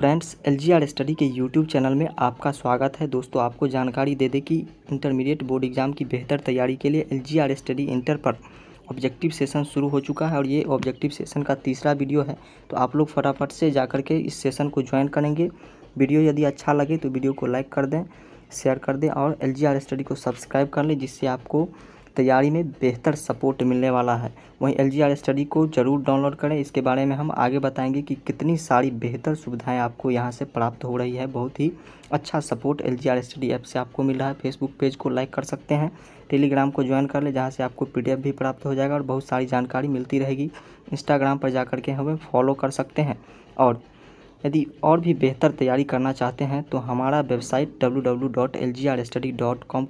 friends L G R study के YouTube channel में आपका स्वागत है दोस्तों आपको जानकारी दे दें कि इंटरमीडिएट बोर्ड एग्ज़ाम की बेहतर तैयारी के लिए L G R study inter पर ऑब्जेक्टिव सेशन शुरू हो चुका है और ये ऑब्जेक्टिव सेशन का तीसरा वीडियो है तो आप लोग फटाफट से जा कर के इस सेशन को ज्वाइन करेंगे वीडियो यदि अच्छा लगे तो वीडियो को लाइक कर दें शेयर कर दें और एल जी आर स्टडी को सब्सक्राइब कर लें जिससे आपको तैयारी में बेहतर सपोर्ट मिलने वाला है वहीं एल जी आर स्टडी को ज़रूर डाउनलोड करें इसके बारे में हम आगे बताएंगे कि कितनी सारी बेहतर सुविधाएं आपको यहां से प्राप्त हो रही है बहुत ही अच्छा support L G R study app से आपको मिल रहा है फेसबुक पेज को लाइक कर सकते हैं टेलीग्राम को ज्वाइन कर लें जहाँ से आपको पी भी प्राप्त हो जाएगा और बहुत सारी जानकारी मिलती रहेगी इंस्टाग्राम पर जा के हमें फॉलो कर सकते हैं और यदि और भी बेहतर तैयारी करना चाहते हैं तो हमारा वेबसाइट डब्ल्यू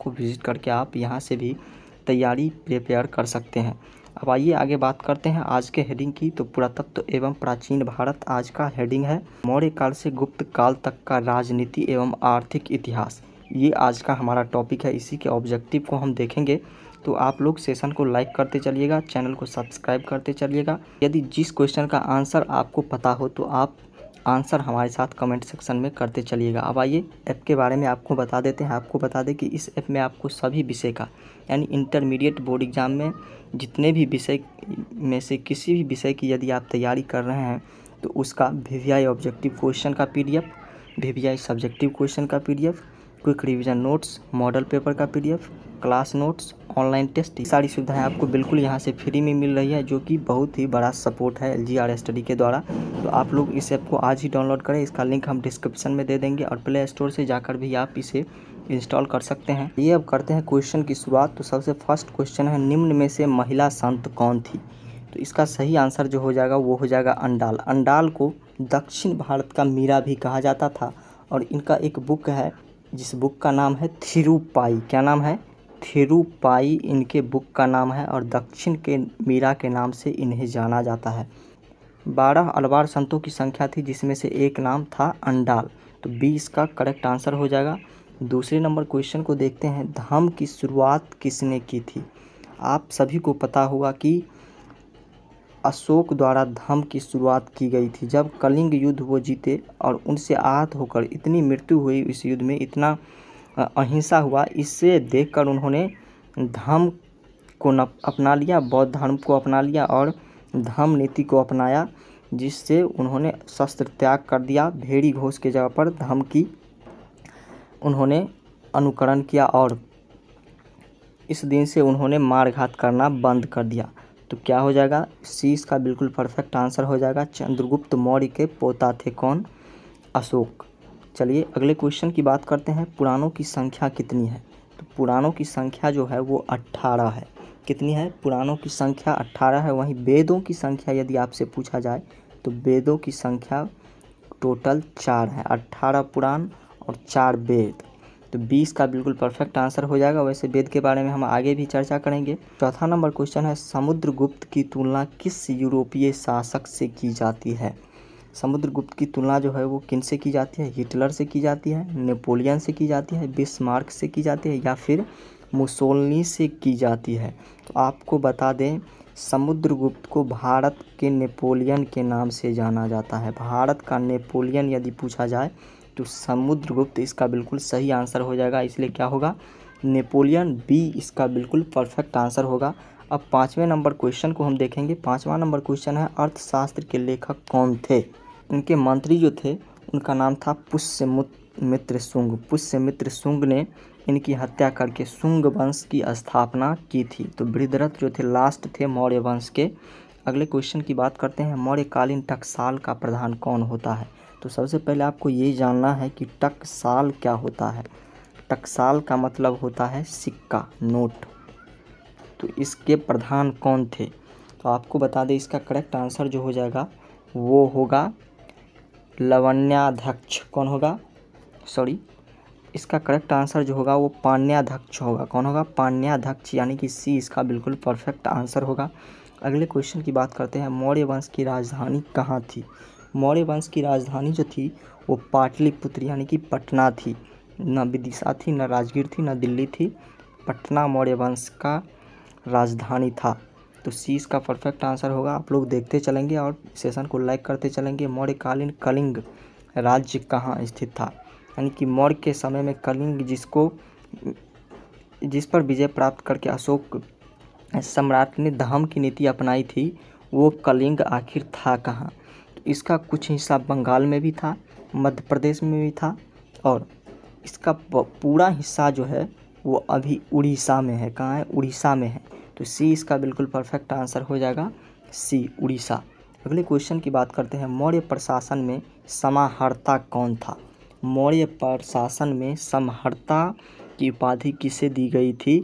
को विज़िट करके आप यहाँ से भी तैयारी प्रिपेयर कर सकते हैं अब आइए आगे बात करते हैं आज के हेडिंग की तो पुरातत्व एवं प्राचीन भारत आज का हेडिंग है मौर्य काल से गुप्त काल तक का राजनीति एवं आर्थिक इतिहास ये आज का हमारा टॉपिक है इसी के ऑब्जेक्टिव को हम देखेंगे तो आप लोग सेशन को लाइक करते चलिएगा चैनल को सब्सक्राइब करते चलिएगा यदि जिस क्वेश्चन का आंसर आपको पता हो तो आप आंसर हमारे साथ कमेंट सेक्शन में करते चलिएगा अब आइए ऐप के बारे में आपको बता देते हैं आपको बता दें कि इस ऐप में आपको सभी विषय का यानी इंटरमीडिएट बोर्ड एग्ज़ाम में जितने भी विषय में से किसी भी विषय की यदि आप तैयारी कर रहे हैं तो उसका V V I objective question का P D F V V I subjective question का P D F quick revision notes model paper का P D F class notes online test सारी सुविधाएं आपको बिल्कुल यहाँ से फ्री में मिल रही है जो कि बहुत ही बड़ा सपोर्ट है एल जी आर स्टडी के द्वारा तो आप लोग इस ऐप को आज ही डाउनलोड करें इसका लिंक हम डिस्क्रिप्शन में दे देंगे और प्ले स्टोर से जाकर भी आप इसे इंस्टॉल कर सकते हैं ये अब करते हैं क्वेश्चन की शुरुआत तो सबसे फर्स्ट क्वेश्चन है निम्न में से महिला संत कौन थी तो इसका सही आंसर जो हो जाएगा वो हो जाएगा अंडाल अंडाल को दक्षिण भारत का मीरा भी कहा जाता था और इनका एक बुक है जिस बुक का नाम है थिरुपाई क्या नाम है थिरुपाई इनके बुक का नाम है और दक्षिण के मीरा के नाम से इन्हें जाना जाता है बारह अलवार संतों की संख्या थी जिसमें से एक नाम था अंडाल तो बी इसका करेक्ट आंसर हो जाएगा दूसरे नंबर क्वेश्चन को देखते हैं धम की शुरुआत किसने की थी आप सभी को पता होगा कि अशोक द्वारा धम की शुरुआत की गई थी जब कलिंग युद्ध वो जीते और उनसे आहत होकर इतनी मृत्यु हुई इस युद्ध में इतना अहिंसा हुआ इसे देखकर उन्होंने धर्म को अपना लिया बौद्ध धर्म को अपना लिया और धर्म नीति को अपनाया जिससे उन्होंने शस्त्र त्याग कर दिया भेड़ी घोष के जगह पर धर्म की उन्होंने अनुकरण किया और इस दिन से उन्होंने मारघात करना बंद कर दिया तो क्या हो जाएगा सी इसका बिल्कुल परफेक्ट आंसर हो जाएगा चंद्रगुप्त मौर्य के पोता थे कौन अशोक चलिए अगले क्वेश्चन की बात करते हैं पुरानों की संख्या कितनी है तो पुरानों की संख्या जो है वो अट्ठारह है कितनी है पुरानों की संख्या अट्ठारह है वहीं वेदों की संख्या यदि आपसे पूछा जाए तो वेदों की संख्या टोटल चार है अट्ठारह पुराण और चार वेद तो बीस का बिल्कुल परफेक्ट आंसर हो जाएगा वैसे वेद के बारे में हम आगे भी चर्चा करेंगे चौथा नंबर क्वेश्चन है समुद्रगुप्त की तुलना किस यूरोपीय शासक से की जाती है समुद्रगुप्त की तुलना जो है वो किन से की जाती है हिटलर से की जाती है नेपोलियन से की जाती है बिस्मार्क से की जाती है या फिर मुसोलनी से की जाती है तो आपको बता दें समुद्रगुप्त को भारत के नेपोलियन के नाम से जाना जाता है भारत का नेपोलियन यदि पूछा जाए तो समुद्रगुप्त इसका बिल्कुल सही आंसर हो जाएगा इसलिए क्या होगा नेपोलियन बी इसका बिल्कुल परफेक्ट आंसर होगा अब पाँचवें नंबर क्वेश्चन को हम देखेंगे पाँचवा नंबर क्वेश्चन है अर्थशास्त्र के लेखक कौन थे उनके मंत्री जो थे उनका नाम था सुंग शुंग मित्र शुंग ने इनकी हत्या करके शुंग वंश की स्थापना की थी तो वृद्धरथ जो थे लास्ट थे मौर्य वंश के अगले क्वेश्चन की बात करते हैं मौर्यकालीन टकसाल का प्रधान कौन होता है तो सबसे पहले आपको ये जानना है कि टकसाल क्या होता है टकसाल का मतलब होता है सिक्का नोट तो इसके प्रधान कौन थे तो आपको बता दें इसका करेक्ट आंसर जो हो जाएगा वो होगा लवण्याध्यक्ष कौन होगा सॉरी इसका करेक्ट आंसर जो होगा वो पाण्याध्यक्ष होगा कौन होगा पाण्याध्यक्ष यानी कि सी इसका बिल्कुल परफेक्ट आंसर होगा अगले क्वेश्चन की बात करते हैं मौर्य वंश की राजधानी कहाँ थी मौर्य वंश की राजधानी जो थी वो पाटलिपुत्र यानी कि पटना थी न विदिशा थी न राजगीर थी न दिल्ली थी पटना मौर्य वंश का राजधानी था तो सी इसका परफेक्ट आंसर होगा आप लोग देखते चलेंगे और सेशन को लाइक करते चलेंगे मौर्यकालीन कलिंग राज्य कहाँ स्थित था यानी कि मौर्य के समय में कलिंग जिसको जिस पर विजय प्राप्त करके अशोक सम्राट ने धाम की नीति अपनाई थी वो कलिंग आखिर था कहाँ तो इसका कुछ हिस्सा बंगाल में भी था मध्य प्रदेश में भी था और इसका पूरा हिस्सा जो है वो अभी उड़ीसा में है कहाँ है उड़ीसा में है तो सी इसका बिल्कुल परफेक्ट आंसर हो जाएगा सी उड़ीसा अगले क्वेश्चन की बात करते हैं मौर्य प्रशासन में समाहर्ता कौन था मौर्य प्रशासन में समहर्ता की उपाधि किसे दी गई थी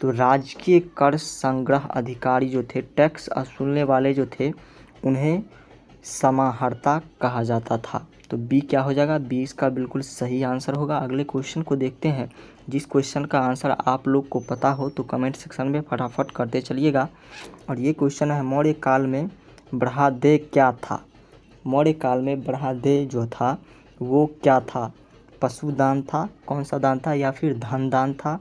तो राजकीय कर संग्रह अधिकारी जो थे टैक्स वसूलने वाले जो थे उन्हें समाहर्ता कहा जाता था तो बी क्या हो जाएगा बी इसका बिल्कुल सही आंसर होगा अगले क्वेश्चन को देखते हैं जिस क्वेश्चन का आंसर आप लोग को पता हो तो कमेंट सेक्शन में फटाफट करते चलिएगा और ये क्वेश्चन है मौर्य काल में ब्रहादे क्या था मौर्य काल में ब्रहादे जो था वो क्या था पशुदान था कौन सा दान था या फिर धन दान था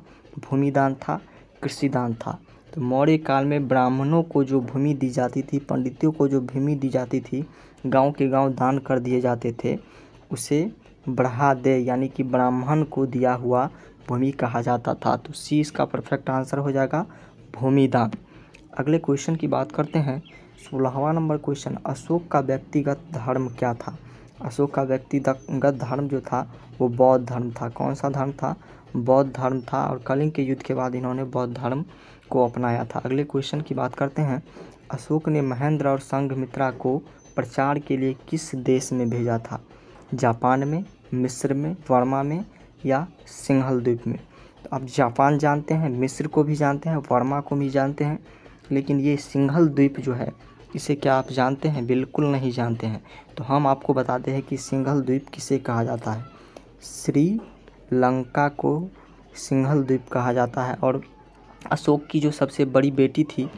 भूमि दान था कृषि दान था तो मौर्य काल में ब्राह्मणों को जो भूमि दी जाती थी पंडितों को जो भूमि दी जाती थी गांव के गांव दान कर दिए जाते थे उसे बढ़ा दे यानी कि ब्राह्मण को दिया हुआ भूमि कहा जाता था तो सी इसका परफेक्ट आंसर हो जाएगा भूमिदान अगले क्वेश्चन की बात करते हैं सोलहवा नंबर क्वेश्चन अशोक का व्यक्तिगत धर्म क्या था अशोक का व्यक्तिगत धर्म जो था वो बौद्ध धर्म था कौन सा धर्म था बौद्ध धर्म था और कलिंग के युद्ध के बाद इन्होंने बौद्ध धर्म को अपनाया था अगले क्वेश्चन की बात करते हैं अशोक ने महेंद्र और संघमित्रा को प्रचार के लिए किस देश में भेजा था जापान में मिस्र में वर्मा में या सिंहल द्वीप में तो आप जापान जानते हैं मिस्र को भी जानते हैं वर्मा को भी जानते हैं लेकिन ये सिंघल द्वीप जो है इसे क्या आप जानते हैं बिल्कुल नहीं जानते हैं तो हम आपको बताते हैं कि सिंघल द्वीप किसे कहा जाता है श्री लंका को सिंघल द्वीप कहा जाता है और अशोक की जो सबसे बड़ी बेटी थी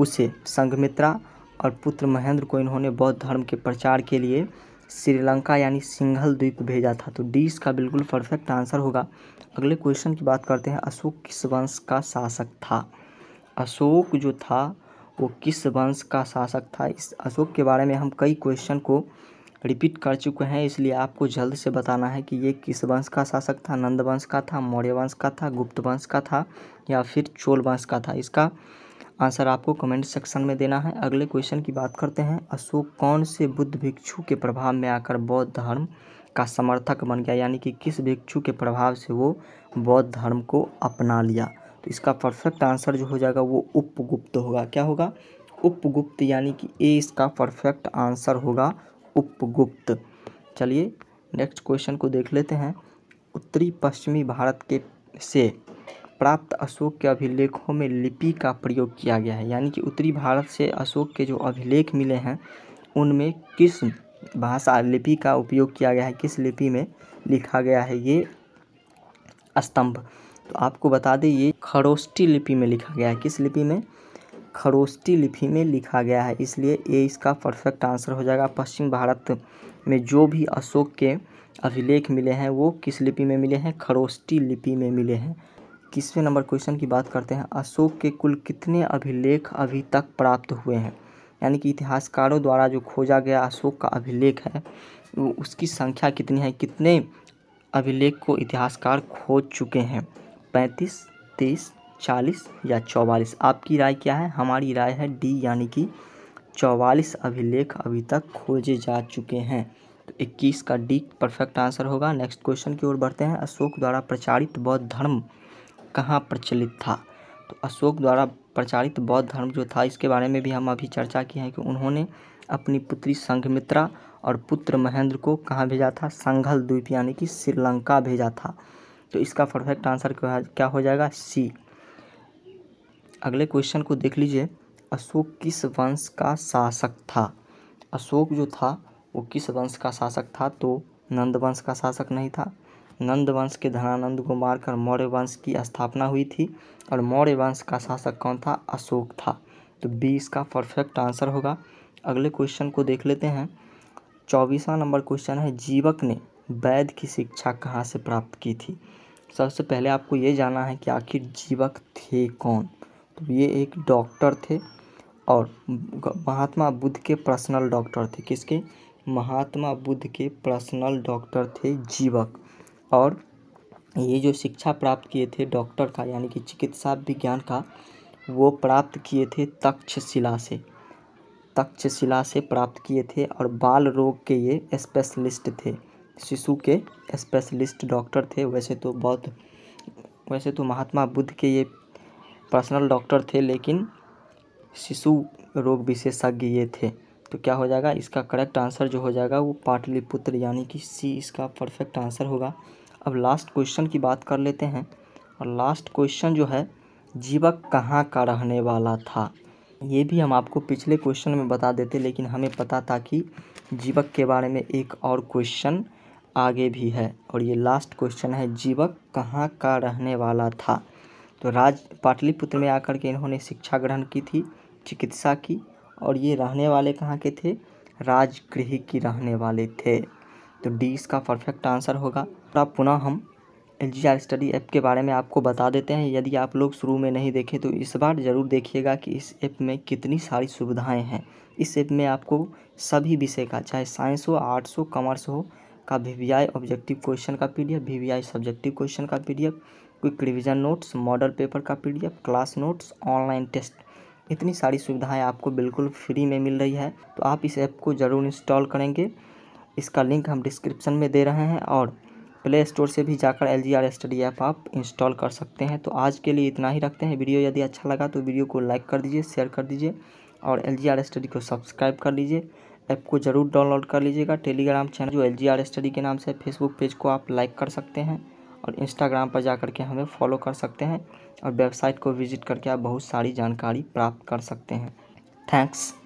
उसे संगमित्रा और पुत्र महेंद्र को इन्होंने बौद्ध धर्म के प्रचार के लिए श्रीलंका यानी सिंघल द्वीप भेजा था तो डी इसका बिल्कुल परफेक्ट आंसर होगा अगले क्वेश्चन की बात करते हैं अशोक किस वंश का शासक था अशोक जो था वो किस वंश का शासक था इस अशोक के बारे में हम कई क्वेश्चन को रिपीट कर चुके हैं इसलिए आपको जल्द से बताना है कि ये किस वंश का शासक था नंद वंश का था मौर्य वंश का था गुप्त वंश का था या फिर चोल वंश का था इसका आंसर आपको कमेंट सेक्शन में देना है अगले क्वेश्चन की बात करते हैं अशोक कौन से बुद्ध भिक्षु के प्रभाव में आकर बौद्ध धर्म का समर्थक बन गया यानी कि किस भिक्षु के प्रभाव से वो बौद्ध धर्म को अपना लिया तो इसका परफेक्ट आंसर जो हो जाएगा वो उपगुप्त होगा क्या होगा उपगुप्त यानी कि ए इसका परफेक्ट आंसर होगा उपगुप्त चलिए नेक्स्ट क्वेश्चन को देख लेते हैं उत्तरी पश्चिमी भारत के से प्राप्त अशोक के अभिलेखों में लिपि का प्रयोग किया गया है यानी कि उत्तरी भारत से अशोक के जो अभिलेख मिले हैं उनमें किस भाषा लिपि का उपयोग किया गया है किस लिपि में लिखा गया है ये स्तंभ तो आपको बता दें ये खरोष्टी लिपि में लिखा गया है किस लिपि में खरोष्टी लिपि में लिखा गया है इसलिए ये इसका परफेक्ट आंसर हो जाएगा पश्चिम भारत में जो भी अशोक के अभिलेख मिले हैं वो किस लिपि में मिले हैं खरोष्टी लिपि में मिले हैं इक्कीसवें नंबर क्वेश्चन की बात करते हैं अशोक के कुल कितने अभिलेख अभी तक प्राप्त हुए हैं यानी कि इतिहासकारों द्वारा जो खोजा गया अशोक का अभिलेख है उसकी संख्या कितनी है कितने अभिलेख को इतिहासकार खोज चुके हैं पैंतीस तीस चालीस या चौवालीस आपकी राय क्या है हमारी राय है डी यानी कि चौवालीस अभिलेख अभी तक खोजे जा चुके हैं तो इक्कीस का डी परफेक्ट आंसर होगा नेक्स्ट क्वेश्चन की ओर बढ़ते हैं अशोक द्वारा प्रचारित बौद्ध धर्म कहाँ प्रचलित था तो अशोक द्वारा प्रचारित बौद्ध धर्म जो था इसके बारे में भी हम अभी चर्चा की है कि उन्होंने अपनी पुत्री संघमित्रा और पुत्र महेंद्र को कहाँ भेजा था संघल द्वीप यानी कि श्रीलंका भेजा था तो इसका परफेक्ट आंसर क्या हो जाएगा सी अगले क्वेश्चन को देख लीजिए अशोक किस वंश का शासक था अशोक जो था वो किस वंश का शासक था तो नंद वंश का शासक नहीं था नंद वंश के धनानंद को मारकर मौर्य वंश की स्थापना हुई थी और मौर्य वंश का शासक कौन था अशोक था तो बी इसका परफेक्ट आंसर होगा अगले क्वेश्चन को देख लेते हैं चौबीसवा नंबर क्वेश्चन है जीवक ने वैद की शिक्षा कहाँ से प्राप्त की थी सबसे पहले आपको ये जानना है कि आखिर जीवक थे कौन तो ये एक डॉक्टर थे और महात्मा बुद्ध के पर्सनल डॉक्टर थे किसके महात्मा बुद्ध के पर्सनल डॉक्टर थे जीवक और ये जो शिक्षा प्राप्त किए थे डॉक्टर का यानी कि चिकित्सा विज्ञान का वो प्राप्त किए थे तक्षशिला से तक्षशिला से प्राप्त किए थे और बाल रोग के ये स्पेशलिस्ट थे शिशु के स्पेशलिस्ट डॉक्टर थे वैसे तो बहुत वैसे तो महात्मा बुद्ध के ये पर्सनल डॉक्टर थे लेकिन शिशु रोग विशेषज्ञ ये थे तो क्या हो जाएगा इसका करेक्ट आंसर जो हो जाएगा वो पाटलिपुत्र यानी कि सी इसका परफेक्ट आंसर होगा अब लास्ट क्वेश्चन की बात कर लेते हैं और लास्ट क्वेश्चन जो है जीवक कहाँ का रहने वाला था ये भी हम आपको पिछले क्वेश्चन में बता देते लेकिन हमें पता था कि जीवक के बारे में एक और क्वेश्चन आगे भी है और ये लास्ट क्वेश्चन है जीवक कहाँ का रहने वाला था तो राज पाटलिपुत्र में आकर के इन्होंने शिक्षा ग्रहण की थी चिकित्सा की और ये रहने वाले कहाँ के थे राजगृह की रहने वाले थे तो डी इसका परफेक्ट आंसर होगा और पुनः हम L G R study app के बारे में आपको बता देते हैं यदि आप लोग शुरू में नहीं देखे तो इस बार ज़रूर देखिएगा कि इस ऐप में कितनी सारी सुविधाएं हैं इस ऐप में आपको सभी विषय का चाहे साइंस हो आर्ट्स हो कॉमर्स हो का V V I objective question का P D F V V I subjective question का P D F quick revision notes model paper का P D F class notes online test इतनी सारी सुविधाएं आपको बिल्कुल फ्री में मिल रही है तो आप इस ऐप को ज़रूर इंस्टॉल करेंगे इसका लिंक हम डिस्क्रिप्शन में दे रहे हैं और प्ले स्टोर से भी जाकर L G R study app आप इंस्टॉल कर सकते हैं तो आज के लिए इतना ही रखते हैं वीडियो यदि अच्छा लगा तो वीडियो को लाइक कर दीजिए शेयर कर दीजिए और एल जी आर स्टडी को सब्सक्राइब कर लीजिए ऐप को ज़रूर डाउनलोड कर लीजिएगा टेलीग्राम चैनल जो एल जी आर स्टडी के नाम से फेसबुक पेज को आप लाइक कर सकते हैं और इंस्टाग्राम पर जा कर के हमें फॉलो कर सकते हैं और वेबसाइट को विजिट करके आप बहुत सारी जानकारी प्राप्त कर सकते हैं थैंक्स